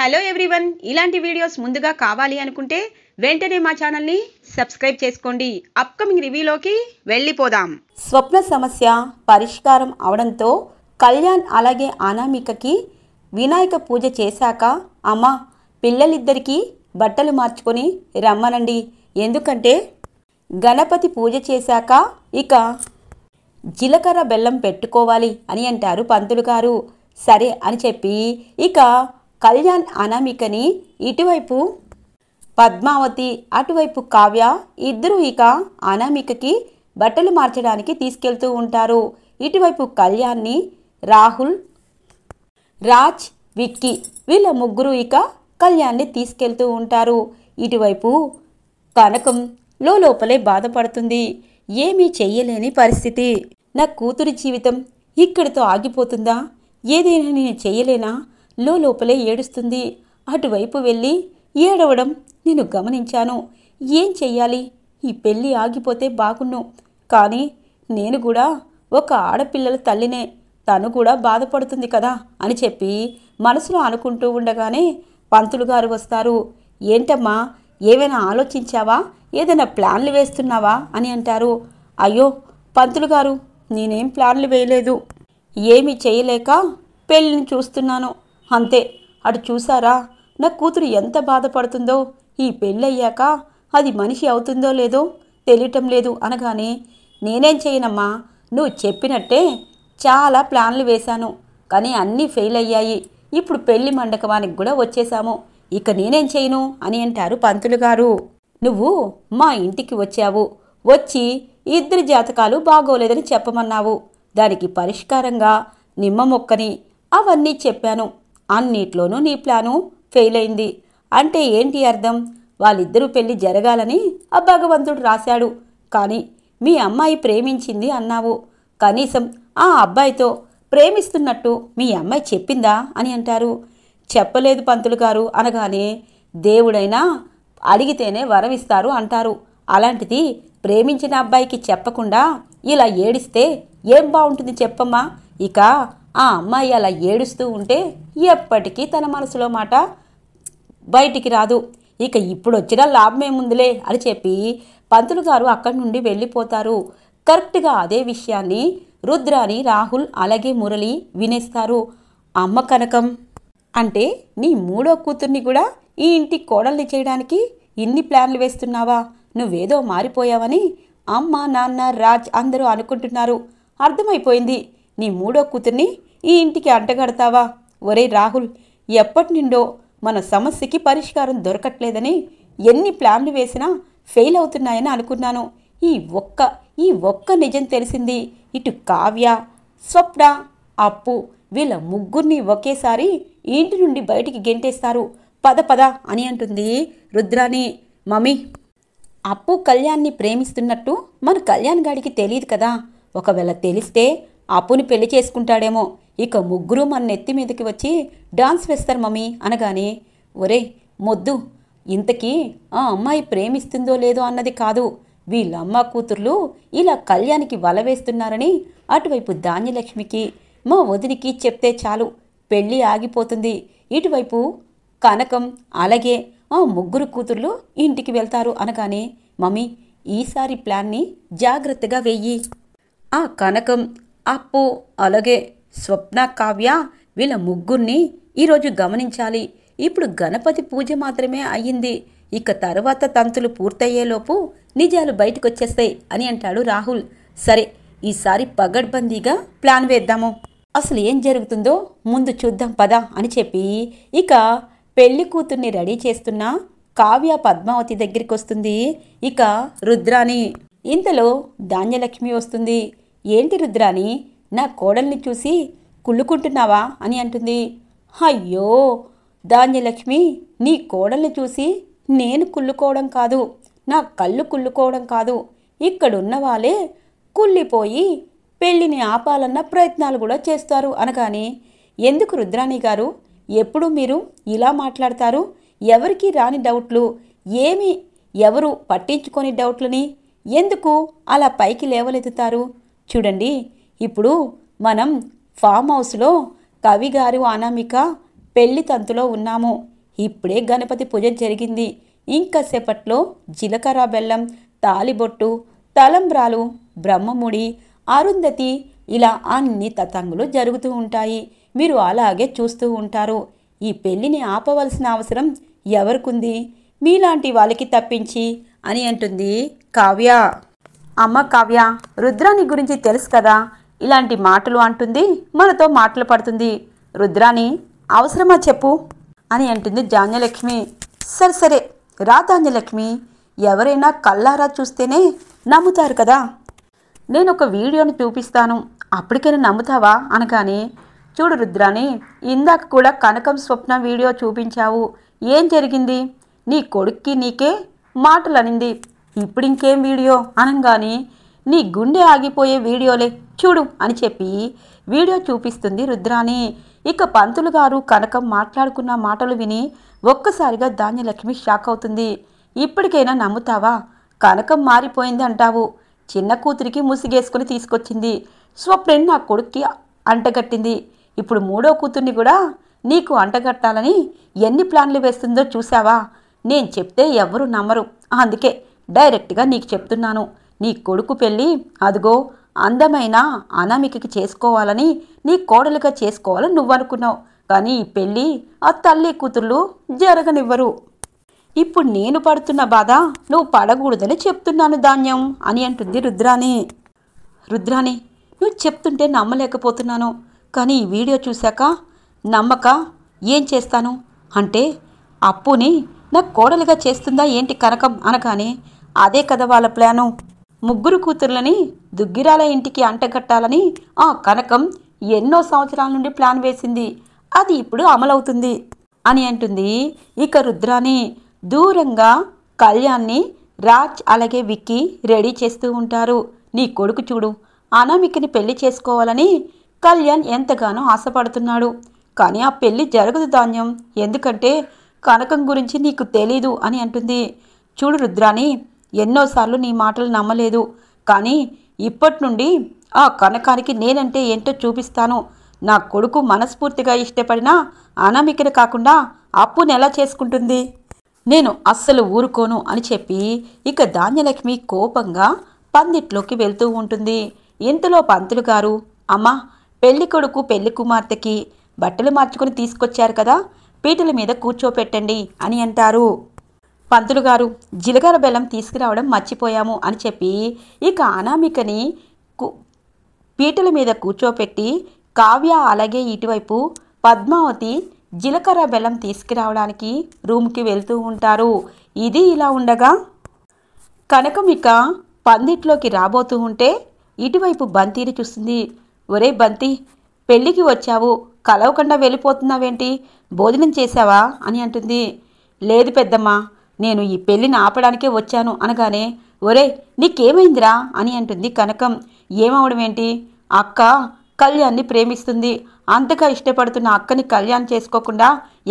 hello everyone ఇలాంటి videos ముందుగా కావాలి అనుకుంటే వెంటనే మా ఛానల్ని సబ్స్క్రైబ్ చేసుకోండి అప్కమింగ్ రివ్యూలోకి వెళ్ళిపోదాం స్వప్న సమస్య పరిష్కారం అవడంతో కళ్యాణ్ అలాగే అనామికకి వినాయక పూజ చేశాక అమ్మ పిల్లలిద్దరికీ బట్టలు మార్చుకొని రమ్మనండి ఎందుకంటే గణపతి పూజ చేశాక ఇక జీలకర్ర బెల్లం పెట్టుకోవాలి అని అంటారు పంతులు గారు సరే అని చెప్పి ఇక కళ్యాణ్ అనామికని ఇటువైపు పద్మావతి అటువైపు కావ్య ఇద్దరు ఇక అనామికకి బట్టలు మార్చడానికి తీసుకెళ్తూ ఉంటారు ఇటువైపు కళ్యాణ్ని రాహుల్ రాజ్ విక్కీ వీళ్ళ ముగ్గురు ఇక కళ్యాణ్ని తీసుకెళ్తూ ఉంటారు ఇటువైపు కనకం లోపలే బాధపడుతుంది ఏమీ చెయ్యలేని పరిస్థితి నా కూతురి జీవితం ఇక్కడితో ఆగిపోతుందా ఏదైనా నేను చేయలేనా లోపలే ఏడుస్తుంది అటువైపు వెళ్ళి ఏడవడం నేను గమనించాను ఏం చెయ్యాలి ఈ పెళ్ళి ఆగిపోతే బాగుండు కానీ నేను కూడా ఒక ఆడపిల్లల తల్లినే తను కూడా బాధపడుతుంది కదా అని చెప్పి మనసులో అనుకుంటూ ఉండగానే పంతులు గారు వస్తారు ఏంటమ్మా ఏమైనా ఆలోచించావా ఏదైనా ప్లాన్లు వేస్తున్నావా అని అంటారు అయ్యో పంతులు గారు నేనేం ప్లాన్లు వేయలేదు ఏమి చేయలేక పెళ్ళిని చూస్తున్నాను అంతే అటు చూసారా నా కూతురు ఎంత బాధపడుతుందో ఈ పెళ్ళయ్యాక అది మనిషి అవుతుందో లేదో తెలియటం లేదు అనగానే నేనేం చేయనమ్మా నువ్వు చెప్పినట్టే చాలా ప్లాన్లు వేశాను కానీ అన్నీ ఫెయిల్ అయ్యాయి ఇప్పుడు పెళ్లి మండకవానికి కూడా వచ్చేశాము ఇక నేనేం చేయను అని అంటారు పంతులు గారు నువ్వు మా ఇంటికి వచ్చావు వచ్చి ఇద్దరి జాతకాలు బాగోలేదని చెప్పమన్నావు దానికి పరిష్కారంగా నిమ్మ మొక్కని అవన్నీ చెప్పాను అన్నిట్లోనూ నీ ప్లాను ఫెయిల్ అయింది అంటే ఏంటి అర్థం వాళ్ళిద్దరూ పెళ్లి జరగాలని ఆ భగవంతుడు రాశాడు కానీ మీ అమ్మాయి ప్రేమించింది అన్నావు కనీసం ఆ అబ్బాయితో ప్రేమిస్తున్నట్టు మీ అమ్మాయి చెప్పిందా అని అంటారు చెప్పలేదు పంతులు గారు అనగానే దేవుడైనా అడిగితేనే వరమిస్తారు అంటారు అలాంటిది ప్రేమించిన అబ్బాయికి చెప్పకుండా ఇలా ఏడిస్తే ఏం బాగుంటుంది చెప్పమ్మా ఇక ఆ అమ్మాయి అలా ఏడుస్తూ ఉంటే ఎప్పటికీ తన మనసులో మాట బయటికి రాదు ఇక ఇప్పుడు వచ్చిన లాభమేముందిలే అని చెప్పి పంతులు గారు అక్కడి నుండి వెళ్ళిపోతారు కరెక్ట్గా అదే విషయాన్ని రుద్రాని రాహుల్ అలాగే మురళి వినేస్తారు అమ్మ కనకం అంటే నీ మూడో కూతుర్ని కూడా ఈ ఇంటి కోడల్ని చేయడానికి ఇన్ని ప్లాన్లు వేస్తున్నావా నువ్వేదో మారిపోయావని అమ్మ నాన్న రాజ్ అందరూ అనుకుంటున్నారు అర్థమైపోయింది నీ మూడో కూతుర్ని ఈ ఇంటికి అంటగడతావా ఒరే రాహుల్ ఎప్పటి నుండో మన సమస్యకి పరిష్కారం దొరకట్లేదని ఎన్ని ప్లాన్లు వేసినా ఫెయిల్ అవుతున్నాయని అనుకున్నాను ఈ ఒక్క ఈ ఒక్క నిజం తెలిసింది ఇటు కావ్య స్వప్న అప్పు వీళ్ళ ముగ్గురిని ఒకేసారి ఇంటి నుండి బయటికి గెంటేస్తారు పద పద అని అంటుంది రుద్రాని మమ్మీ అప్పు కళ్యాణ్ని ప్రేమిస్తున్నట్టు మన కళ్యాణ్ గాడికి తెలియదు కదా ఒకవేళ తెలిస్తే అప్పుని పెళ్లి చేసుకుంటాడేమో ఇక ముగ్గురు మన నెత్తి మీదకి వచ్చి డాన్స్ వేస్తారు మమ్మీ అనగానే ఒరే మొద్దు ఇంతకీ ఆ అమ్మాయి ప్రేమిస్తుందో లేదో అన్నది కాదు వీళ్ళమ్మ కూతుర్లు ఇలా కళ్యాణికి వల వేస్తున్నారని అటువైపు ధాన్యలక్ష్మికి మా వదినికి చెప్తే చాలు పెళ్ళి ఆగిపోతుంది ఇటువైపు కనకం అలాగే ఆ ముగ్గురు కూతుర్లు ఇంటికి వెళ్తారు అనగానే మమ్మీ ఈసారి ప్లాన్ని జాగ్రత్తగా వెయ్యి ఆ కనకం అప్పు అలాగే స్వప్న కావ్య వీళ్ళ ముగ్గురిని ఈరోజు గమనించాలి ఇప్పుడు గణపతి పూజ మాత్రమే అయ్యింది ఇక తర్వాత తంతులు పూర్తయ్యేలోపు నిజాలు బయటకు వచ్చేస్తాయి అని అంటాడు రాహుల్ సరే ఈసారి పగడ్బందీగా ప్లాన్ వేద్దాము అసలు ఏం జరుగుతుందో ముందు చూద్దాం పదా అని చెప్పి ఇక పెళ్లి కూతుర్ని రెడీ చేస్తున్న కావ్య పద్మావతి దగ్గరికి వస్తుంది ఇక రుద్రాని ఇంతలో ధాన్యలక్ష్మి వస్తుంది ఏంటి రుద్రాని నా కోడల్ని చూసి కుళ్ళుకుంటున్నావా అని అంటుంది అయ్యో ధాన్యలక్ష్మి నీ కోడల్ని చూసి నేను కుళ్ళుకోవడం కాదు నా కళ్ళు కుళ్ళుకోవడం కాదు ఇక్కడున్న వాళ్ళే కుళ్ళిపోయి పెళ్ళిని ఆపాలన్న ప్రయత్నాలు కూడా చేస్తారు అనగానే ఎందుకు రుద్రాణి గారు ఎప్పుడు మీరు ఇలా మాట్లాడతారు ఎవరికి రాని డౌట్లు ఏమి ఎవరు పట్టించుకొని డౌట్లని ఎందుకు అలా పైకి లేవలెత్తుతారు చూడండి ఇప్పుడు మనం ఫామ్ హౌస్లో కవిగారు అనామిక పెళ్లి తంతులో ఉన్నాము ఇప్పుడే గణపతి పూజ జరిగింది ఇంకా సేపట్లో జీలకర్ర బెల్లం తాలిబొట్టు తలంబ్రాలు బ్రహ్మముడి అరుంధతి ఇలా అన్ని తతంగులు జరుగుతూ ఉంటాయి మీరు అలాగే చూస్తూ ఉంటారు ఈ పెళ్లిని ఆపవలసిన అవసరం ఎవరికుంది మీలాంటి వాళ్ళకి తప్పించి అని అంటుంది కావ్య అమ్మ కావ్య రుద్రాని గురించి తెలుసు కదా ఇలాంటి మాటలు అంటుంది మనతో మాటలు పడుతుంది రుద్రాని అవసరమా చెప్పు అని అంటుంది జాన్యలక్ష్మి సరే సరే రా ధాన్యలక్ష్మి ఎవరైనా కల్లారా చూస్తేనే నమ్ముతారు కదా నేను ఒక వీడియోని చూపిస్తాను అప్పటికైనా నమ్ముతావా అనగానే చూడు రుద్రాని ఇందాక కూడా కనకం స్వప్న వీడియో చూపించావు ఏం జరిగింది నీ కొడుక్కి నీకే మాటలనింది ఇప్పుడు ఇంకేం వీడియో అనగానే నీ గుండె ఆగిపోయే వీడియోలే చూడు అని చెప్పి వీడియో చూపిస్తుంది రుద్రాని ఇక పంతులు గారు కనకం మాట్లాడుకున్న మాటలు విని ఒక్కసారిగా ధాన్యలక్ష్మి షాక్ అవుతుంది ఇప్పటికైనా నమ్ముతావా కనకం మారిపోయింది అంటావు చిన్న కూతురికి ముసిగేసుకుని తీసుకొచ్చింది స్వప్రెండ్ నా కొడుక్కి అంటగట్టింది ఇప్పుడు మూడో కూతుర్ని కూడా నీకు అంటగట్టాలని ఎన్ని ప్లాన్లు వేస్తుందో చూసావా నేను చెప్తే ఎవరు నమ్మరు అందుకే డైరెక్ట్గా నీకు చెప్తున్నాను నీ కొడుకు పెళ్ళి అదిగో అందమైన అనామికకి చేసుకోవాలని నీ కోడలుగా చేసుకోవాలని నువ్వనుకున్నావు కానీ ఈ పెళ్ళి ఆ తల్లి కూతుర్లు జరగనివ్వరు ఇప్పుడు నేను పడుతున్న బాధ నువ్వు పడకూడదని చెప్తున్నాను ధాన్యం అని అంటుంది రుద్రాణి రుద్రాణి నువ్వు చెప్తుంటే నమ్మలేకపోతున్నాను కానీ ఈ వీడియో చూశాక నమ్మక ఏం చేస్తాను అంటే అప్పుని నా కోడలుగా చేస్తుందా ఏంటి కనకం అనగానే అదే కదా వాళ్ళ ప్లాను ముగ్గురు కూతుర్లని దుగ్గిరాల ఇంటికి అంటగట్టాలని ఆ కనకం ఎన్నో సంవత్సరాల నుండి ప్లాన్ వేసింది అది ఇప్పుడు అమలవుతుంది అని అంటుంది ఇక రుద్రాని దూరంగా కళ్యాణ్ని రాజ్ అలాగే విక్కీ రెడీ చేస్తూ ఉంటారు నీ కొడుకు చూడు అనామికని పెళ్లి చేసుకోవాలని కళ్యాణ్ ఎంతగానో ఆశపడుతున్నాడు కానీ ఆ పెళ్లి జరగదు ధాన్యం ఎందుకంటే కనకం గురించి నీకు తెలీదు అని అంటుంది చూడు రుద్రాని ఎన్నోసార్లు నీ మాటలు నమ్మలేదు కానీ ఇప్పటి నుండి ఆ కనకానికి నేనంటే ఏంటో చూపిస్తాను నా కొడుకు మనస్ఫూర్తిగా ఇష్టపడినా అనామికను కాకుండా అప్పును ఎలా చేసుకుంటుంది నేను అస్సలు ఊరుకోను అని చెప్పి ఇక ధాన్యలక్ష్మి కోపంగా పందిట్లోకి వెళ్తూ ఉంటుంది ఇంతలో పంతులు గారు అమ్మా పెళ్లి కొడుకు పెళ్లి కుమార్తెకి బట్టలు మార్చుకుని తీసుకొచ్చారు కదా పీటల మీద కూర్చోపెట్టండి అని అంటారు పంతులు గారు జీలకర్ర బెల్లం తీసుకురావడం మర్చిపోయాము అని చెప్పి ఇక అనామికని పీటల మీద కూర్చోపెట్టి కావ్య అలాగే ఇటువైపు పద్మావతి జీలకర్ర బెల్లం తీసుకురావడానికి రూమ్కి వెళ్తూ ఉంటారు ఇది ఇలా ఉండగా కనకమిక పందిట్లోకి రాబోతూ ఉంటే ఇటువైపు బంతిని చూస్తుంది ఒరే బంతి పెళ్ళికి వచ్చావు కలవకుండా వెళ్ళిపోతున్నావేంటి భోజనం చేసావా అని అంటుంది లేదు పెద్దమ్మ నేను ఈ పెళ్లిని ఆపడానికే వచ్చాను అనగానే ఒరే నీకేమైందిరా అని అంటుంది కనకం ఏమవడమేంటి అక్క కళ్యాణ్ని ప్రేమిస్తుంది అంతగా ఇష్టపడుతున్న అక్కని కళ్యాణ్ చేసుకోకుండా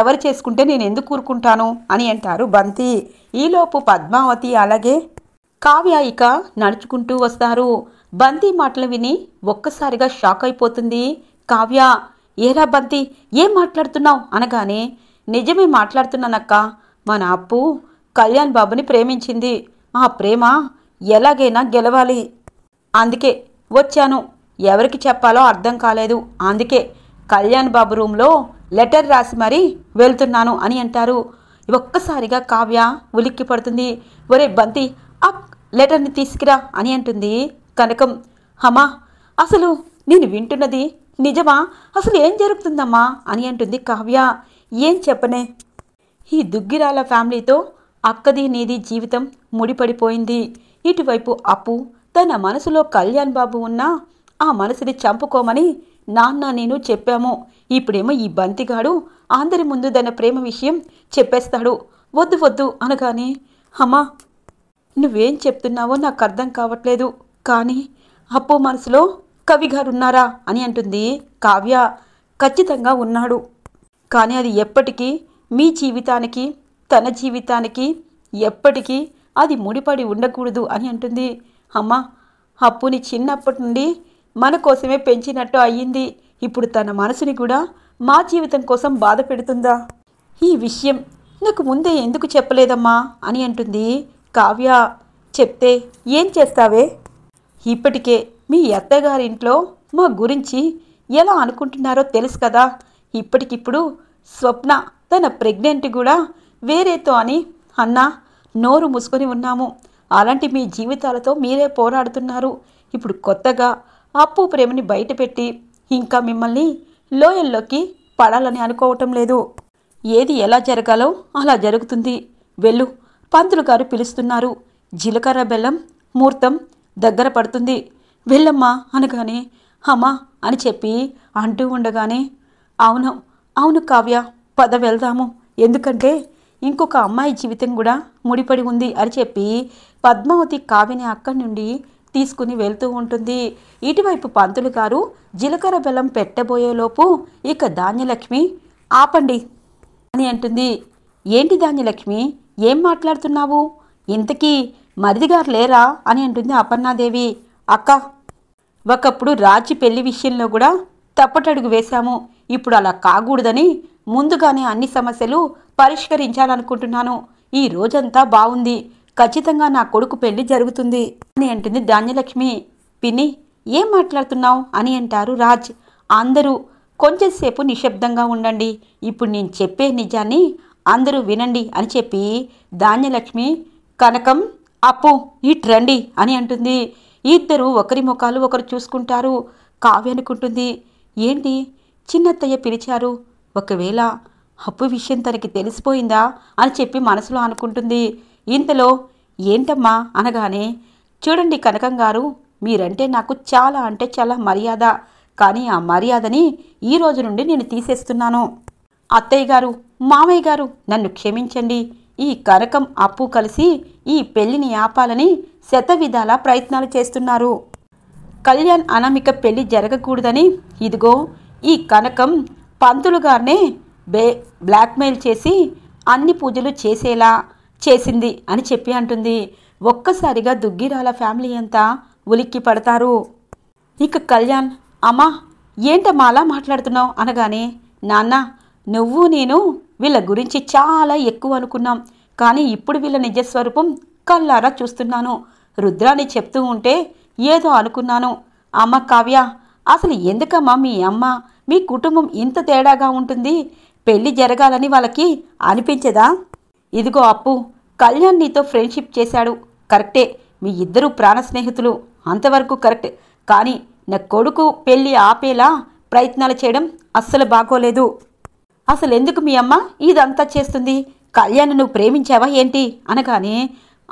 ఎవరు చేసుకుంటే నేను ఎందుకు కూరుకుంటాను అని అంటారు బంతి ఈలోపు పద్మావతి అలాగే కావ్య ఇక నడుచుకుంటూ వస్తారు బంతి మాటలు విని ఒక్కసారిగా షాక్ అయిపోతుంది కావ్య ఏరా బంతి ఏం మాట్లాడుతున్నావు అనగానే నిజమే మాట్లాడుతున్నానక్క మన అప్పు కళ్యాణ్ బాబుని ప్రేమించింది ఆ ప్రేమ ఎలాగైనా గెలవాలి అందుకే వచ్చాను ఎవరికి చెప్పాలో అర్థం కాలేదు అందుకే కళ్యాణ్ బాబు రూమ్లో లెటర్ రాసి మరీ వెళ్తున్నాను అని అంటారు ఒక్కసారిగా కావ్య ఉలిక్కి పడుతుంది ఒరే బంతి ఆ లెటర్ని తీసుకురా అని అంటుంది కనకం హమా అసలు నేను వింటున్నది నిజమా అసలు ఏం జరుగుతుందమ్మా అని అంటుంది కావ్య ఏం చెప్పనే ఈ దుగ్గిరాల ఫ్యామిలీతో అక్కది నీది జీవితం ముడిపడిపోయింది ఇటువైపు అప్పు తన మనసులో కళ్యాణ్ బాబు ఉన్నా ఆ మనసుని చంపుకోమని నాన్న నేను చెప్పాము ఇప్పుడేమో ఈ బంతిగాడు అందరి ముందు తన ప్రేమ విషయం చెప్పేస్తాడు వద్దు వద్దు అనగానే అమ్మా నువ్వేం చెప్తున్నావో నాకు అర్థం కావట్లేదు కానీ అప్పు మనసులో కవిగారున్నారా అని అంటుంది కావ్య ఖచ్చితంగా ఉన్నాడు కానీ అది ఎప్పటికీ మీ జీవితానికి తన జీవితానికి ఎప్పటికీ అది ముడిపడి ఉండకూడదు అని అంటుంది అమ్మ అప్పుని చిన్నప్పటి నుండి మన కోసమే పెంచినట్టు అయ్యింది ఇప్పుడు తన మనసుని కూడా మా జీవితం కోసం బాధ పెడుతుందా ఈ విషయం నాకు ముందే ఎందుకు చెప్పలేదమ్మా అని అంటుంది కావ్య చెప్తే ఏం చేస్తావే ఇప్పటికే మీ అత్తగారింట్లో మా గురించి ఎలా అనుకుంటున్నారో తెలుసు కదా ఇప్పటికిప్పుడు స్వప్న తన ప్రెగ్నెంట్ కూడా వేరేతో అని అన్నా నోరు మూసుకొని ఉన్నాము అలాంటి మీ జీవితాలతో మీరే పోరాడుతున్నారు ఇప్పుడు కొత్తగా అప్పు ప్రేమని బయటపెట్టి ఇంకా మిమ్మల్ని లోయల్లోకి పడాలని అనుకోవటం లేదు ఏది ఎలా జరగాలో అలా జరుగుతుంది వెళ్ళు పంతులు గారు పిలుస్తున్నారు జీలకర్ర బెల్లం ముహూర్తం దగ్గర పడుతుంది వెళ్ళమ్మా అనగానే అమ్మా అని చెప్పి అంటూ ఉండగానే అవును అవును కావ్య పద వెళ్దాము ఎందుకంటే ఇంకొక అమ్మాయి జీవితం కూడా ముడిపడి ఉంది అని చెప్పి పద్మావతి కావిని అక్కడి నుండి తీసుకుని వెళ్తూ ఉంటుంది ఇటువైపు పంతులు గారు జీలకర్ర బెల్లం పెట్టబోయేలోపు ఇక ధాన్యలక్ష్మి ఆపండి అని అంటుంది ఏంటి ధాన్యలక్ష్మి ఏం మాట్లాడుతున్నావు ఇంతకీ మరిదిగారు లేరా అని అంటుంది అపర్ణాదేవి అక్క ఒకప్పుడు రాజు పెళ్లి విషయంలో కూడా తప్పటడుగు వేశాము ఇప్పుడు అలా కాకూడదని ముందుగానే అన్ని సమస్యలు పరిష్కరించాలనుకుంటున్నాను ఈ రోజంతా బాగుంది ఖచ్చితంగా నా కొడుకు పెళ్లి జరుగుతుంది అని అంటుంది ధాన్యలక్ష్మి పిన్ని ఏం మాట్లాడుతున్నావు అని అంటారు రాజ్ అందరూ కొంచెంసేపు నిశ్శబ్దంగా ఉండండి ఇప్పుడు నేను చెప్పే నిజాన్ని అందరూ వినండి అని చెప్పి ధాన్యలక్ష్మి కనకం అప్పు రండి అని అంటుంది ఇద్దరు ఒకరి ముఖాలు ఒకరు చూసుకుంటారు కావ్య అనుకుంటుంది ఏంటి చిన్నత్తయ్య పిలిచారు ఒకవేళ అప్పు విషయం తనకి తెలిసిపోయిందా అని చెప్పి మనసులో అనుకుంటుంది ఇంతలో ఏంటమ్మా అనగానే చూడండి కనకం గారు మీరంటే నాకు చాలా అంటే చాలా మర్యాద కానీ ఆ మర్యాదని ఈ రోజు నుండి నేను తీసేస్తున్నాను అత్తయ్య గారు మామయ్య గారు నన్ను క్షమించండి ఈ కనకం అప్పు కలిసి ఈ పెళ్లిని ఆపాలని శతవిధాల ప్రయత్నాలు చేస్తున్నారు కళ్యాణ్ అనామిక పెళ్లి జరగకూడదని ఇదిగో ఈ కనకం పంతులు గారినే బే బ్లాక్మెయిల్ చేసి అన్ని పూజలు చేసేలా చేసింది అని చెప్పి అంటుంది ఒక్కసారిగా దుగ్గిరాల ఫ్యామిలీ అంతా ఉలిక్కి పడతారు ఇక కళ్యాణ్ అమ్మా ఏంటమ్మా అలా మాట్లాడుతున్నావు అనగానే నాన్న నువ్వు నేను వీళ్ళ గురించి చాలా ఎక్కువ అనుకున్నాం కానీ ఇప్పుడు వీళ్ళ నిజస్వరూపం కళ్ళారా చూస్తున్నాను రుద్రాన్ని చెప్తూ ఉంటే ఏదో అనుకున్నాను అమ్మ కావ్య అసలు ఎందుకమ్మా మీ అమ్మ మీ కుటుంబం ఇంత తేడాగా ఉంటుంది పెళ్లి జరగాలని వాళ్ళకి అనిపించదా ఇదిగో అప్పు కళ్యాణ్ నీతో ఫ్రెండ్షిప్ చేశాడు కరెక్టే మీ ఇద్దరు ప్రాణ స్నేహితులు అంతవరకు కరెక్ట్ కానీ నా కొడుకు పెళ్ళి ఆపేలా ప్రయత్నాలు చేయడం అస్సలు బాగోలేదు అసలు ఎందుకు మీ అమ్మ ఇదంతా చేస్తుంది కళ్యాణ్ నువ్వు ప్రేమించావా ఏంటి అనగానే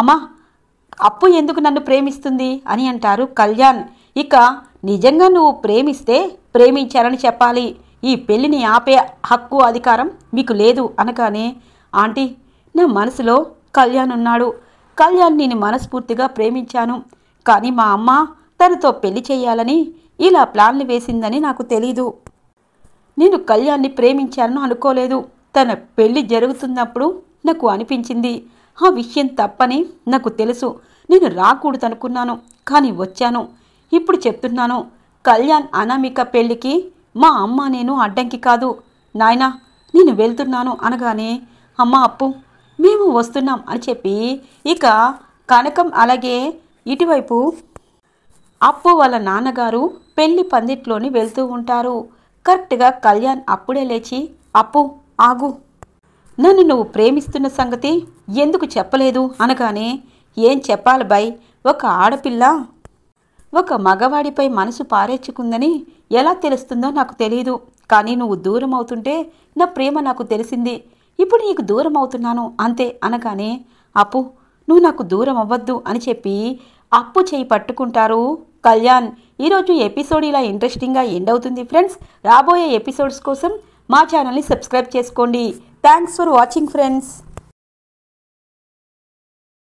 అమ్మ అప్పు ఎందుకు నన్ను ప్రేమిస్తుంది అని అంటారు కళ్యాణ్ ఇక నిజంగా నువ్వు ప్రేమిస్తే ప్రేమించారని చెప్పాలి ఈ పెళ్లిని ఆపే హక్కు అధికారం మీకు లేదు అనగానే ఆంటీ నా మనసులో కళ్యాణ్ ఉన్నాడు కళ్యాణ్ నేను మనస్ఫూర్తిగా ప్రేమించాను కానీ మా అమ్మ తనతో పెళ్లి చేయాలని ఇలా ప్లాన్లు వేసిందని నాకు తెలీదు నేను కళ్యాణ్ని ప్రేమించాను అనుకోలేదు తన పెళ్లి జరుగుతున్నప్పుడు నాకు అనిపించింది ఆ విషయం తప్పని నాకు తెలుసు నేను రాకూడదనుకున్నాను కానీ వచ్చాను ఇప్పుడు చెప్తున్నాను కళ్యాణ్ అనామిక పెళ్లికి మా అమ్మ నేను అడ్డంకి కాదు నాయనా నేను వెళ్తున్నాను అనగానే అమ్మ అప్పు మేము వస్తున్నాం అని చెప్పి ఇక కనకం అలాగే ఇటువైపు అప్పు వాళ్ళ నాన్నగారు పెళ్లి పందిట్లోని వెళ్తూ ఉంటారు కరెక్ట్గా కళ్యాణ్ అప్పుడే లేచి అప్పు ఆగు నన్ను నువ్వు ప్రేమిస్తున్న సంగతి ఎందుకు చెప్పలేదు అనగానే ఏం చెప్పాలి బై ఒక ఆడపిల్ల ఒక మగవాడిపై మనసు పారేచుకుందని ఎలా తెలుస్తుందో నాకు తెలియదు కానీ నువ్వు దూరం అవుతుంటే నా ప్రేమ నాకు తెలిసింది ఇప్పుడు నీకు దూరం అవుతున్నాను అంతే అనగానే అప్పు నువ్వు నాకు దూరం అవ్వద్దు అని చెప్పి అప్పు చేయి పట్టుకుంటారు కళ్యాణ్ ఈరోజు ఎపిసోడ్ ఇలా ఇంట్రెస్టింగ్గా ఎండ్ అవుతుంది ఫ్రెండ్స్ రాబోయే ఎపిసోడ్స్ కోసం మా ఛానల్ని సబ్స్క్రైబ్ చేసుకోండి థ్యాంక్స్ ఫర్ వాచింగ్ ఫ్రెండ్స్